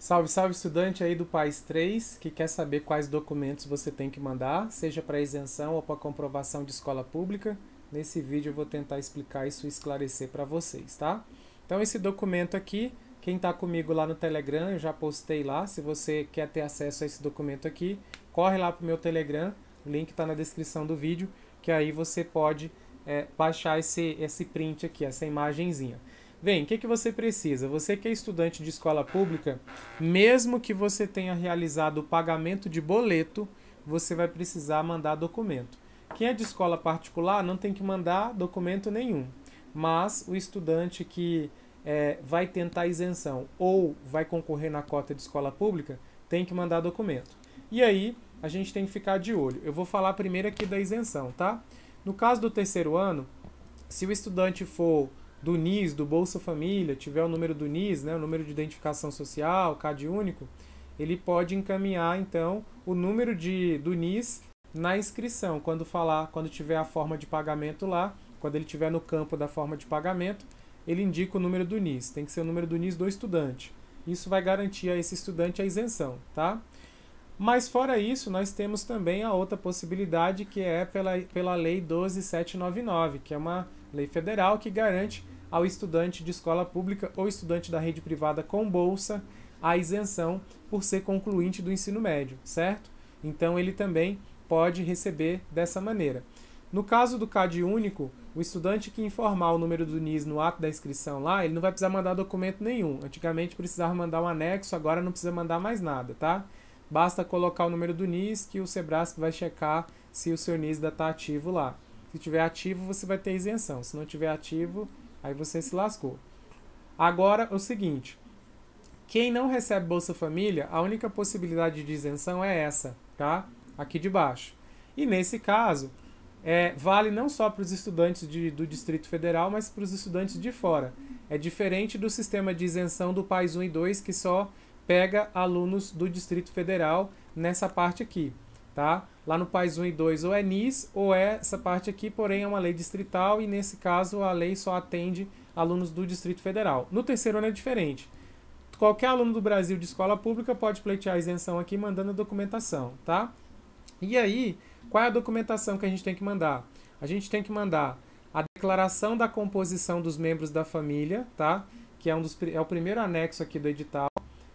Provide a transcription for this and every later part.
Salve, salve estudante aí do País 3 que quer saber quais documentos você tem que mandar, seja para isenção ou para comprovação de escola pública. Nesse vídeo eu vou tentar explicar isso e esclarecer para vocês, tá? Então esse documento aqui, quem está comigo lá no Telegram, eu já postei lá. Se você quer ter acesso a esse documento aqui, corre lá para o meu Telegram, o link está na descrição do vídeo, que aí você pode é, baixar esse, esse print aqui, essa imagenzinha. Vem, o que, que você precisa? Você que é estudante de escola pública, mesmo que você tenha realizado o pagamento de boleto, você vai precisar mandar documento. Quem é de escola particular não tem que mandar documento nenhum, mas o estudante que é, vai tentar isenção ou vai concorrer na cota de escola pública tem que mandar documento. E aí a gente tem que ficar de olho. Eu vou falar primeiro aqui da isenção, tá? No caso do terceiro ano, se o estudante for do NIS, do Bolsa Família, tiver o número do NIS, né, o número de identificação social, CAD único, ele pode encaminhar então o número de, do NIS na inscrição, quando falar, quando tiver a forma de pagamento lá, quando ele tiver no campo da forma de pagamento, ele indica o número do NIS, tem que ser o número do NIS do estudante. Isso vai garantir a esse estudante a isenção, tá? Mas fora isso, nós temos também a outra possibilidade que é pela, pela Lei 12799, que é uma lei federal que garante ao estudante de escola pública ou estudante da rede privada com bolsa a isenção por ser concluinte do ensino médio, certo? Então ele também pode receber dessa maneira. No caso do CAD único, o estudante que informar o número do NIS no ato da inscrição lá, ele não vai precisar mandar documento nenhum. Antigamente precisava mandar um anexo, agora não precisa mandar mais nada, tá? Basta colocar o número do NIS que o Sebrasc vai checar se o seu NIS ainda está ativo lá. Se tiver ativo, você vai ter isenção. Se não tiver ativo, aí você se lascou. Agora, o seguinte. Quem não recebe Bolsa Família, a única possibilidade de isenção é essa, tá? Aqui de baixo. E nesse caso, é, vale não só para os estudantes de, do Distrito Federal, mas para os estudantes de fora. É diferente do sistema de isenção do PAIS 1 e 2, que só pega alunos do Distrito Federal nessa parte aqui tá? Lá no país 1 e 2 ou é NIS ou é essa parte aqui, porém é uma lei distrital e nesse caso a lei só atende alunos do Distrito Federal. No terceiro ano é diferente. Qualquer aluno do Brasil de escola pública pode pleitear a isenção aqui mandando a documentação, tá? E aí, qual é a documentação que a gente tem que mandar? A gente tem que mandar a declaração da composição dos membros da família, tá? Que é, um dos, é o primeiro anexo aqui do edital.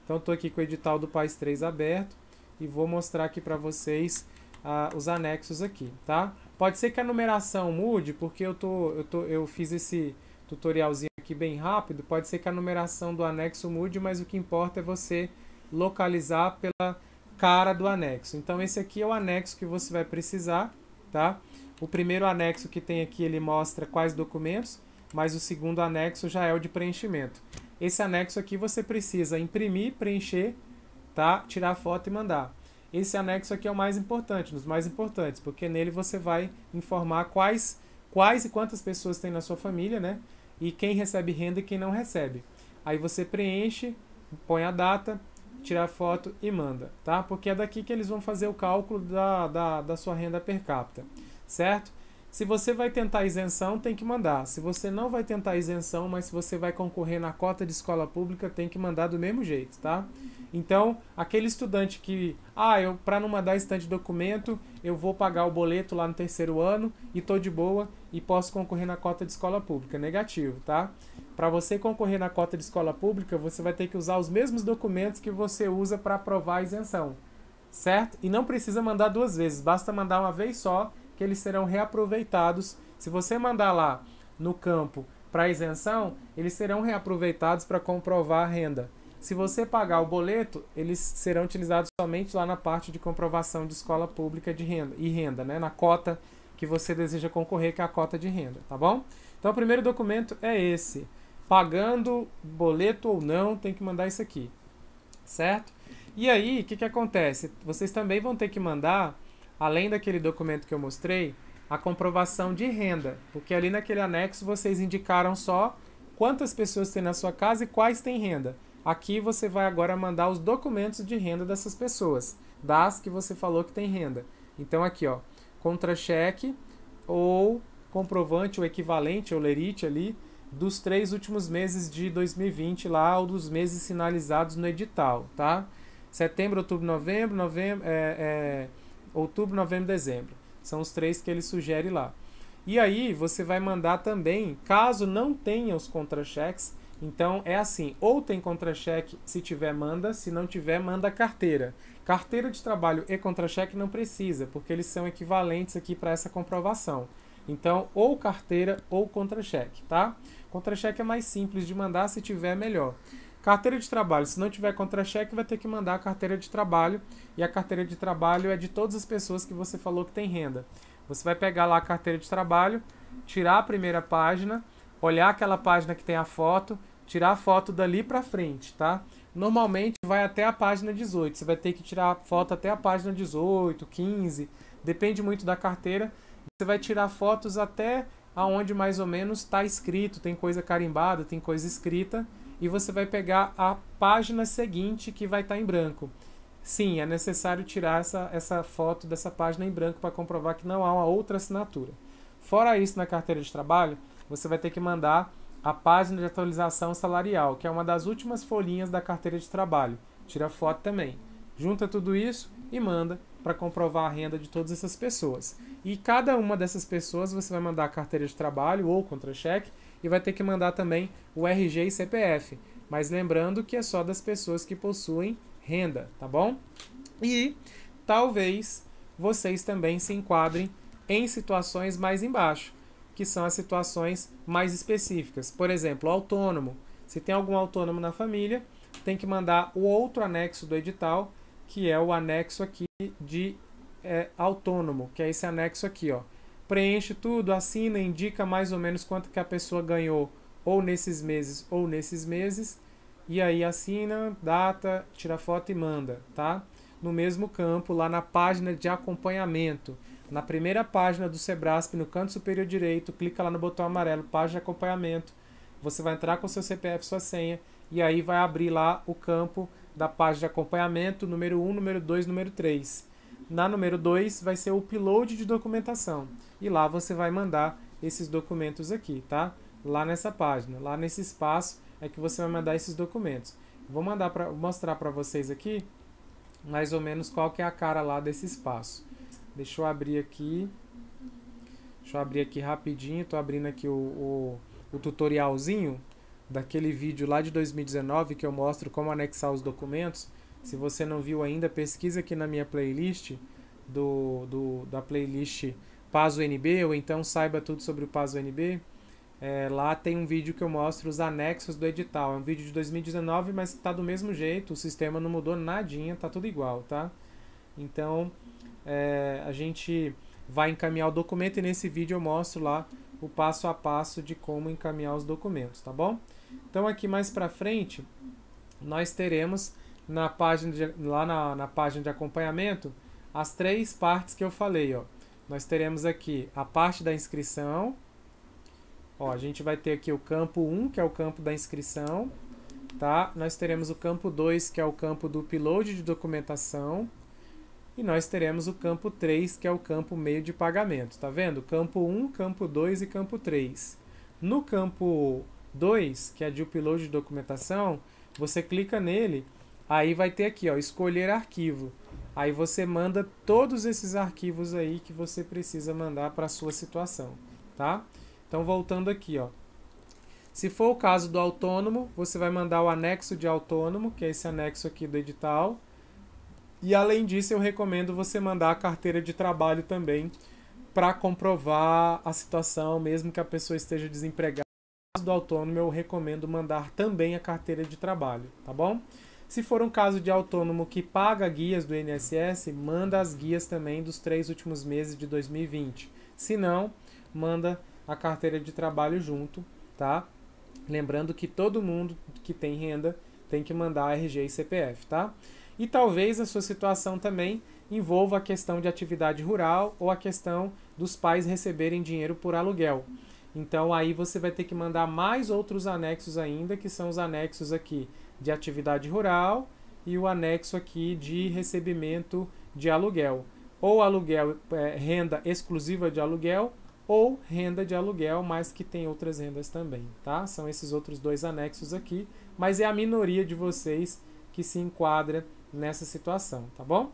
Então, estou aqui com o edital do PAIS 3 aberto e vou mostrar aqui para vocês uh, os anexos aqui, tá? Pode ser que a numeração mude, porque eu, tô, eu, tô, eu fiz esse tutorialzinho aqui bem rápido, pode ser que a numeração do anexo mude, mas o que importa é você localizar pela cara do anexo. Então esse aqui é o anexo que você vai precisar, tá? O primeiro anexo que tem aqui, ele mostra quais documentos, mas o segundo anexo já é o de preenchimento. Esse anexo aqui você precisa imprimir, preencher tá? Tirar foto e mandar. Esse anexo aqui é o mais importante, um dos mais importantes, porque nele você vai informar quais, quais e quantas pessoas tem na sua família, né? E quem recebe renda e quem não recebe. Aí você preenche, põe a data, tira a foto e manda, tá? Porque é daqui que eles vão fazer o cálculo da, da, da sua renda per capita, certo? Se você vai tentar isenção, tem que mandar. Se você não vai tentar isenção, mas se você vai concorrer na cota de escola pública, tem que mandar do mesmo jeito, tá? Então, aquele estudante que, ah, eu para não mandar estante de documento, eu vou pagar o boleto lá no terceiro ano e tô de boa e posso concorrer na cota de escola pública. Negativo, tá? Para você concorrer na cota de escola pública, você vai ter que usar os mesmos documentos que você usa para aprovar a isenção, certo? E não precisa mandar duas vezes, basta mandar uma vez só que eles serão reaproveitados. Se você mandar lá no campo para isenção, eles serão reaproveitados para comprovar a renda. Se você pagar o boleto, eles serão utilizados somente lá na parte de comprovação de escola pública de renda e renda, né? Na cota que você deseja concorrer, que é a cota de renda, tá bom? Então o primeiro documento é esse. Pagando boleto ou não, tem que mandar isso aqui, certo? E aí, o que, que acontece? Vocês também vão ter que mandar além daquele documento que eu mostrei, a comprovação de renda, porque ali naquele anexo vocês indicaram só quantas pessoas tem na sua casa e quais têm renda. Aqui você vai agora mandar os documentos de renda dessas pessoas, das que você falou que tem renda. Então aqui, ó, contra-cheque ou comprovante ou equivalente ou lerite ali dos três últimos meses de 2020 lá ou dos meses sinalizados no edital, tá? Setembro, outubro, novembro, novembro, é, é outubro, novembro, dezembro. São os três que ele sugere lá. E aí você vai mandar também, caso não tenha os contra-cheques, então é assim, ou tem contra-cheque, se tiver manda, se não tiver manda carteira. Carteira de trabalho e contra-cheque não precisa, porque eles são equivalentes aqui para essa comprovação. Então, ou carteira ou contra-cheque, tá? Contra-cheque é mais simples de mandar, se tiver é melhor. Carteira de trabalho, se não tiver contra-cheque, vai ter que mandar a carteira de trabalho. E a carteira de trabalho é de todas as pessoas que você falou que tem renda. Você vai pegar lá a carteira de trabalho, tirar a primeira página, olhar aquela página que tem a foto, tirar a foto dali para frente, tá? Normalmente vai até a página 18. Você vai ter que tirar a foto até a página 18, 15, depende muito da carteira. Você vai tirar fotos até aonde mais ou menos está escrito, tem coisa carimbada, tem coisa escrita e você vai pegar a página seguinte que vai estar tá em branco. Sim, é necessário tirar essa, essa foto dessa página em branco para comprovar que não há uma outra assinatura. Fora isso, na carteira de trabalho, você vai ter que mandar a página de atualização salarial, que é uma das últimas folhinhas da carteira de trabalho. Tira foto também. Junta tudo isso e manda para comprovar a renda de todas essas pessoas. E cada uma dessas pessoas você vai mandar a carteira de trabalho ou contra-cheque e vai ter que mandar também o RG e CPF. Mas lembrando que é só das pessoas que possuem renda, tá bom? E talvez vocês também se enquadrem em situações mais embaixo, que são as situações mais específicas. Por exemplo, autônomo. Se tem algum autônomo na família, tem que mandar o outro anexo do edital, que é o anexo aqui de é, autônomo, que é esse anexo aqui, ó preenche tudo, assina, indica mais ou menos quanto que a pessoa ganhou ou nesses meses ou nesses meses, e aí assina, data, tira foto e manda, tá? No mesmo campo, lá na página de acompanhamento. Na primeira página do Sebrasp, no canto superior direito, clica lá no botão amarelo, página de acompanhamento. Você vai entrar com seu CPF, sua senha, e aí vai abrir lá o campo da página de acompanhamento, número 1, número 2, número 3. Na número 2 vai ser o upload de documentação. E lá você vai mandar esses documentos aqui, tá? Lá nessa página, lá nesse espaço é que você vai mandar esses documentos. Vou mandar pra, mostrar para vocês aqui mais ou menos qual que é a cara lá desse espaço. Deixa eu abrir aqui. Deixa eu abrir aqui rapidinho. Estou abrindo aqui o, o, o tutorialzinho daquele vídeo lá de 2019 que eu mostro como anexar os documentos. Se você não viu ainda, pesquisa aqui na minha playlist, do, do da playlist Paz UNB, ou então saiba tudo sobre o Paz UNB. É, lá tem um vídeo que eu mostro os anexos do edital. É um vídeo de 2019, mas está do mesmo jeito, o sistema não mudou nadinha, tá tudo igual, tá? Então, é, a gente vai encaminhar o documento e nesse vídeo eu mostro lá o passo a passo de como encaminhar os documentos, tá bom? Então, aqui mais para frente, nós teremos na página de, lá na, na página de acompanhamento as três partes que eu falei. Ó. Nós teremos aqui a parte da inscrição. Ó, a gente vai ter aqui o campo 1, que é o campo da inscrição. Tá? Nós teremos o campo 2, que é o campo do upload de documentação. E nós teremos o campo 3, que é o campo meio de pagamento. Tá vendo? Campo 1, campo 2 e campo 3. No campo 2, que é de upload de documentação, você clica nele Aí vai ter aqui, ó, escolher arquivo. Aí você manda todos esses arquivos aí que você precisa mandar para sua situação, tá? Então voltando aqui, ó. Se for o caso do autônomo, você vai mandar o anexo de autônomo, que é esse anexo aqui do edital. E além disso, eu recomendo você mandar a carteira de trabalho também para comprovar a situação, mesmo que a pessoa esteja desempregada. No caso do autônomo, eu recomendo mandar também a carteira de trabalho, tá bom? Se for um caso de autônomo que paga guias do INSS, manda as guias também dos três últimos meses de 2020. Se não, manda a carteira de trabalho junto, tá? Lembrando que todo mundo que tem renda tem que mandar RG e CPF, tá? E talvez a sua situação também envolva a questão de atividade rural ou a questão dos pais receberem dinheiro por aluguel. Então aí você vai ter que mandar mais outros anexos ainda, que são os anexos aqui de atividade rural e o anexo aqui de recebimento de aluguel. Ou aluguel, é, renda exclusiva de aluguel, ou renda de aluguel, mas que tem outras rendas também, tá? São esses outros dois anexos aqui, mas é a minoria de vocês que se enquadra nessa situação, tá bom?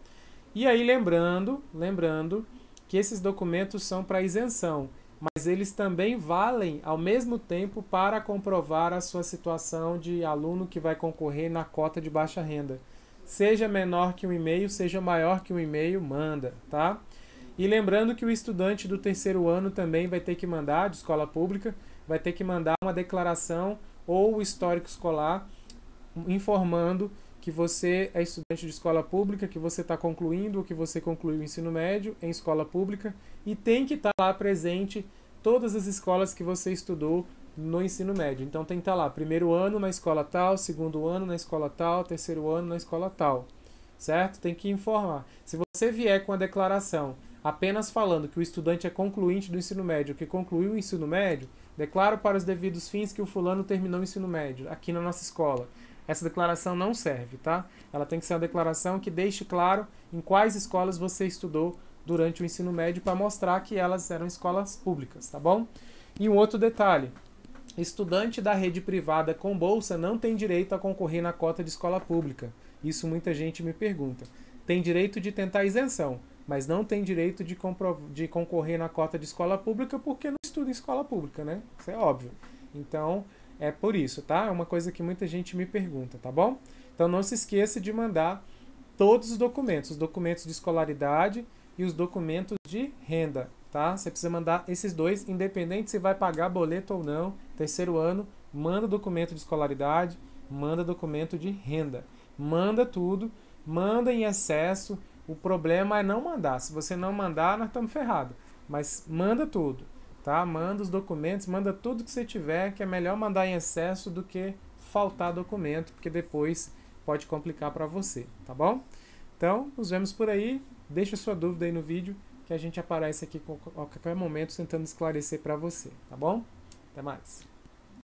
E aí lembrando, lembrando que esses documentos são para isenção mas eles também valem ao mesmo tempo para comprovar a sua situação de aluno que vai concorrer na cota de baixa renda. Seja menor que um e-mail, seja maior que um e-mail, manda, tá? E lembrando que o estudante do terceiro ano também vai ter que mandar, de escola pública, vai ter que mandar uma declaração ou o histórico escolar informando que você é estudante de escola pública, que você está concluindo ou que você concluiu o ensino médio em escola pública e tem que estar tá lá presente todas as escolas que você estudou no ensino médio. Então tem que estar tá lá primeiro ano na escola tal, segundo ano na escola tal, terceiro ano na escola tal. Certo? Tem que informar. Se você vier com a declaração apenas falando que o estudante é concluinte do ensino médio, que concluiu o ensino médio, declaro para os devidos fins que o fulano terminou o ensino médio aqui na nossa escola. Essa declaração não serve, tá? Ela tem que ser uma declaração que deixe claro em quais escolas você estudou durante o ensino médio para mostrar que elas eram escolas públicas, tá bom? E um outro detalhe: estudante da rede privada com bolsa não tem direito a concorrer na cota de escola pública. Isso muita gente me pergunta. Tem direito de tentar isenção, mas não tem direito de, de concorrer na cota de escola pública porque não estuda em escola pública, né? Isso é óbvio. Então, é por isso, tá? É uma coisa que muita gente me pergunta, tá bom? Então, não se esqueça de mandar todos os documentos, os documentos de escolaridade, e os documentos de renda, tá? Você precisa mandar esses dois, independente se vai pagar boleto ou não. Terceiro ano, manda documento de escolaridade, manda documento de renda. Manda tudo, manda em excesso. O problema é não mandar. Se você não mandar, nós estamos ferrados. Mas manda tudo, tá? Manda os documentos, manda tudo que você tiver, que é melhor mandar em excesso do que faltar documento, porque depois pode complicar para você, tá bom? Então, nos vemos por aí. Deixa sua dúvida aí no vídeo que a gente aparece aqui a qualquer momento tentando esclarecer para você, tá bom? Até mais.